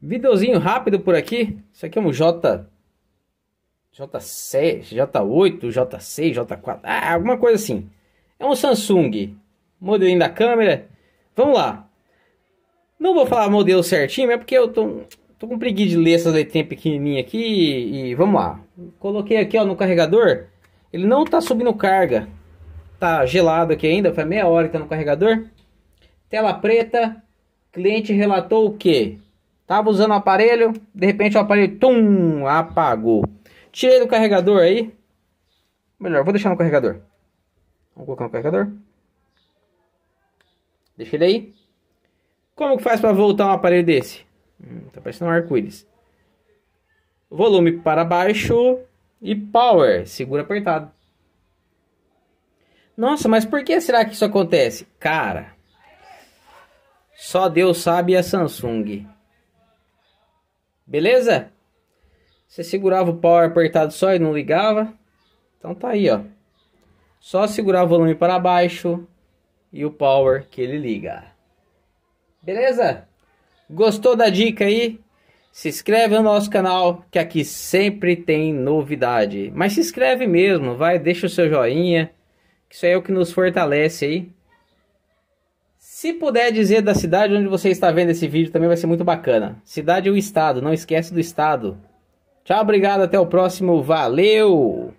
Videozinho rápido por aqui. Isso aqui é um J... J7, J8, J6, J4, ah, alguma coisa assim. É um Samsung. Modelinho da câmera. Vamos lá. Não vou falar modelo certinho, é porque eu tô, tô com preguiça de ler essas letrinhas pequenininhas aqui. E, e vamos lá. Coloquei aqui ó, no carregador. Ele não tá subindo carga. Tá gelado aqui ainda. Faz meia hora que tá no carregador. Tela preta. Cliente relatou o que? Tava usando o aparelho, de repente o aparelho tum, apagou. Tirei do carregador aí. Melhor, vou deixar no carregador. Vamos colocar no carregador. Deixa ele aí. Como que faz para voltar um aparelho desse? Hum, tá parecendo um arco-íris. Volume para baixo e power, segura apertado. Nossa, mas por que será que isso acontece? Cara, só Deus sabe e a Samsung. Beleza? Você segurava o power apertado só e não ligava. Então tá aí, ó. Só segurar o volume para baixo e o power que ele liga. Beleza? Gostou da dica aí? Se inscreve no nosso canal, que aqui sempre tem novidade. Mas se inscreve mesmo, vai, deixa o seu joinha, que isso é o que nos fortalece aí. Se puder dizer da cidade onde você está vendo esse vídeo, também vai ser muito bacana. Cidade ou estado, não esquece do estado. Tchau, obrigado, até o próximo. Valeu!